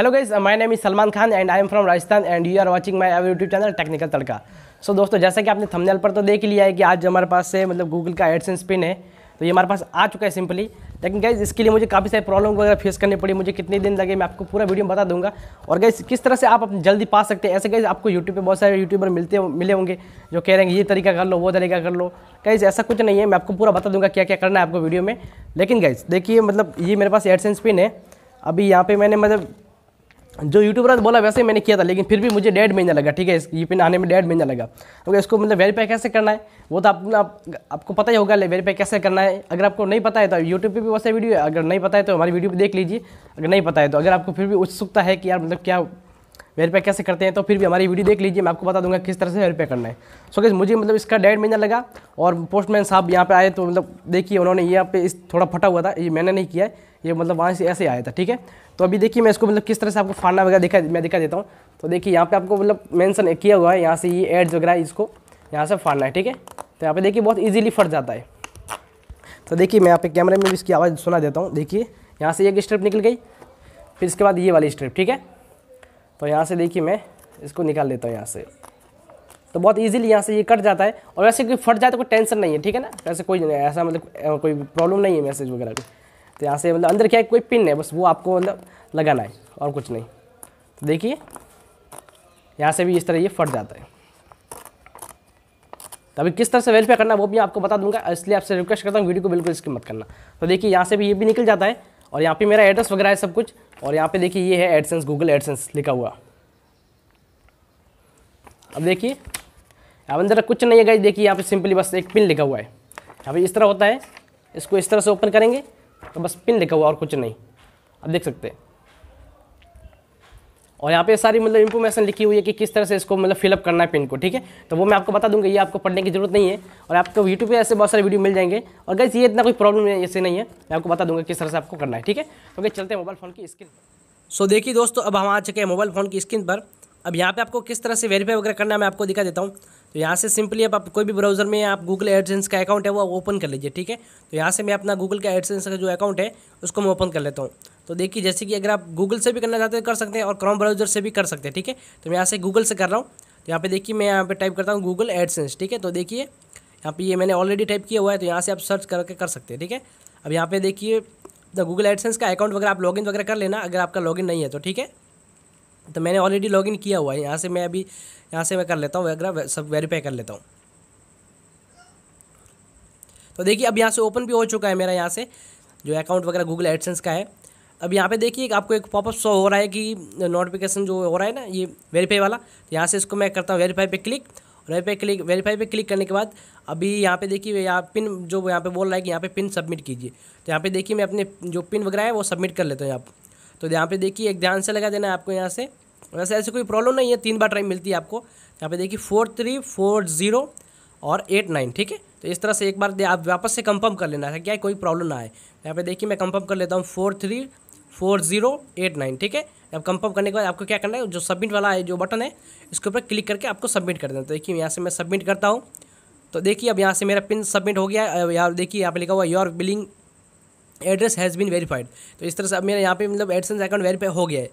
hello guys my name is Salman Khan and I am from Rajasthan and you are watching my our YouTube channel Technical Tadka so दोस्तों जैसा कि आपने thumbnail पर तो देख लिया है कि आज हमारे पास से मतलब गूगल का एडसेंस पिन है तो ये हमारे पास आ चुका है सिंपली लेकिन गाइज इसके लिए मुझे काफ़ी सारी प्रॉब्लम वगैरह फेस करनी पड़ी मुझे कितने दिन लगे मैं आपको पूरा वीडियो बता दूंगा और गाइज किस तरह से आप जल्दी पा सकते हैं ऐसे गाइज आपको यूट्यूब पर बहुत सारे यूट्यूबर मिलते मिले होंगे जो कह रहे हैं ये तरीका कर लो वो तरीका कर लो गाइज ऐसा कुछ नहीं है मैं आपको पूरा बता दूंगा क्या क्या करना है आपको वीडियो में लेकिन गाइज देखिए मतलब ये मेरे पास एडसेंस पिन है अभी यहाँ पर मैंने मतलब जो यूट्यूबर ने तो बोला वैसे मैंने किया था लेकिन फिर भी मुझे डेढ़ महीना लगा ठीक है इस ये पिन आने में डेढ़ महीना लगा अगर तो इसको मतलब वेरीफाई कैसे करना है वो तो आप, आप आपको पता ही होगा वेरीफाई कैसे करना है अगर आपको नहीं पता है तो यूट्यूब पे भी वैसे वीडियो है अगर नहीं पता है तो हमारी वीडियो भी देख लीजिए अगर नहीं पता है तो अगर आपको फिर भी उत्सुकता है कि यार मतलब क्या वेरीफाई कैसे करते हैं तो फिर भी हमारी वीडियो देख लीजिए मैं आपको बता दूंगा किस तरह से वेरीफाई करना है सो so, मुझे मतलब इसका डेढ़ महीना लगा और पोस्टमैन साहब यहाँ पे आए तो मतलब देखिए उन्होंने यहाँ पे इस थोड़ा फटा हुआ था ये मैंने नहीं किया है ये मतलब वहाँ से ऐसे आया था ठीक है तो अभी देखिए मैं इसको मतलब किस तरह से आपको फाड़ना वगैरह दिखा मैं दिखा देता हूँ तो देखिए यहाँ पर आपको मतलब मैंसन किया हुआ है यहाँ से ये एड्स वगैरह इसको यहाँ से फाड़ना है ठीक है तो यहाँ पर देखिए बहुत ईजिली फट जाता है तो देखिए मैं यहाँ पे कैमरे में भी इसकी आवाज़ सुना देता हूँ देखिए यहाँ से एक स्ट्रिप निकल गई फिर इसके बाद ये वाली स्ट्रिप ठीक है तो यहाँ से देखिए मैं इसको निकाल लेता हूँ यहाँ से तो बहुत इजीली यहाँ से ये कट जाता है और वैसे कोई फट जाए तो कोई टेंशन नहीं है ठीक है ना वैसे कोई नहीं ऐसा मतलब कोई प्रॉब्लम नहीं है मैसेज वगैरह की तो यहाँ से मतलब अंदर क्या है कोई पिन है बस वो आपको मतलब लगाना है और कुछ नहीं तो देखिए यहाँ से भी इस तरह ये फट जाता है तो अभी किस तरह से वेलफेयर करना वो भी आपको बता दूंगा इसलिए आपसे रिक्वेस्ट करता हूँ वीडियो को बिल्कुल स्किप मत करना तो देखिए यहाँ से भी ये भी निकल जाता है और यहाँ पे मेरा एड्रेस वगैरह है सब कुछ और यहाँ पे देखिए ये है एडसेंस गूगल एडसेंस लिखा हुआ अब देखिए अब अंदर कुछ नहीं है देखिए यहाँ पे सिंपली बस एक पिन लिखा हुआ है यहाँ पे इस तरह होता है इसको इस तरह से ओपन करेंगे तो बस पिन लिखा हुआ और कुछ नहीं अब देख सकते हैं और यहाँ पे सारी मतलब इन्फॉर्मेशन लिखी हुई है कि किस तरह से इसको मतलब फिलअप करना है पिन को ठीक है तो वो मैं आपको बता दूंगा ये आपको पढ़ने की जरूरत नहीं है और आपको यूट्यूब पे ऐसे बहुत सारे वीडियो मिल जाएंगे और गैस ये इतना कोई प्रॉब्लम ऐसे नहीं है मैं आपको बता दूंगा किस तरह से आपको करना है ठीक है तो गई चलते हैं मोबाइल फ़ोन की स्क्रीन सो देखिए दोस्तों अब हम आ चुके हैं मोबाइल फ़ोन की स्क्रीन पर अब यहाँ पे आपको किस तरह से वेरीफाई वगैरह करना है मैं आपको दिखा देता हूँ तो यहाँ से सिंपली आप कोई भी ब्राउजर में आप गूगल एडसेंस का अकाउंट है वो ओपन कर लीजिए ठीक है तो यहाँ से मैं अपना गूगल का एडसेंस का जो अकाउंट है उसको मैं ओपन कर लेता हूँ तो देखिए जैसे कि अगर आप गूगल से भी करना चाहते हैं कर सकते हैं और क्रोम ब्राउजर से भी कर सकते हैं ठीक है तो मैं यहाँ से गूगल से कर रहा हूँ तो यहाँ पे देखिए मैं यहाँ पे टाइप करता हूँ गूगल एडसेंस ठीक है तो देखिए यहाँ पे ये मैंने ऑलरेडी टाइप किया हुआ है तो यहाँ से आप सर्च करके कर सकते हैं ठीक है अब यहाँ पे देखिए द गूगल एडसेंस का अकाउंट वगैरह आप लॉगिन वगैरह कर लेना अगर आपका लॉगिन नहीं है तो ठीक है तो मैंने ऑलरेडी लॉगिन किया हुआ है यहाँ से मैं अभी यहाँ से मैं कर लेता हूँ वगैरह सब वेरीफाई कर लेता हूँ तो देखिए अब यहाँ से ओपन भी हो चुका है मेरा यहाँ से जो अकाउंट वगैरह गूगल एडसेंस का है अब यहाँ पे देखिए आपको एक पॉपअप शो हो रहा है कि नोटिफिकेशन जो हो रहा है ना ये वेरीफाई वाला तो यहाँ से इसको मैं करता हूँ वेरीफाई पे क्लिक वेरीफाई क्लिक वेरीफाई पे क्लिक करने के बाद अभी यहाँ पे देखिए यहाँ पिन जो यहाँ पे बोल रहा है कि यहाँ पे पिन सबमिट कीजिए तो यहाँ पे देखिए मैं अपने जो पिन वगैरह है वो सबमिट कर लेता हूँ यहाँ तो यहाँ पे देखिए एक ध्यान से लगा देना है आपको यहाँ से वैसे ऐसी कोई प्रॉब्लम नहीं है तीन बार ट्राई मिलती है आपको यहाँ पे देखिए फोर थ्री फोर ज़ीरो और एट नाइन ठीक है तो इस तरह से एक बार आप वापस से कंफर्म कर लेना है क्या कोई प्रॉब्लम ना आए यहाँ पे देखिए मैं कंफर्म कर लेता हूँ four three four zero eight nine ठीक है अब कंफर्म करने के बाद आपको क्या करना है जो सबमिट वाला है जो बटन है इसके ऊपर क्लिक करके आपको सबमिट कर देना तो देखिए यहाँ से मैं सबमिट करता हूँ तो देखिए अब यहाँ से मेरा पिन सबमिट हो गया यार देखिए यहाँ पे लिखा हुआ your billing address has been verified तो इस तरह से अब मेरा यहाँ पे मतलब एडसेंस अकाउंट वेरीफाई हो गया है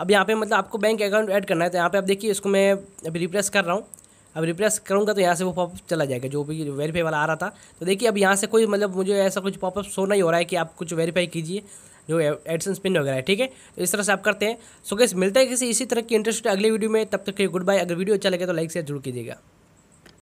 अब यहाँ पे मतलब आपको बैंक अकाउंट ऐड करना है तो यहाँ पे आप देखिए इसको मैं अभी रिप्रेस कर रहा हूँ अब रिप्रेस करूँगा तो यहाँ से वो पॉपअप चला जाएगा जो भी वेरीफाई वाला आ रहा था तो देखिए अब यहाँ से कोई मतलब मुझे ऐसा कुछ पॉपअप शो नहीं हो रहा है कि आप कुछ वेरीफाई कीजिए जो एडसन स्पिन वगैरह है ठीक है तो इस तरह से आप करते हैं सो गैस मिलता है किसी इसी तरह की इंटरेस्ट अगले वीडियो में तब तक के गुड बाय अगर वीडियो अच्छा लगे तो लाइक शेयर जरूर कीजिएगा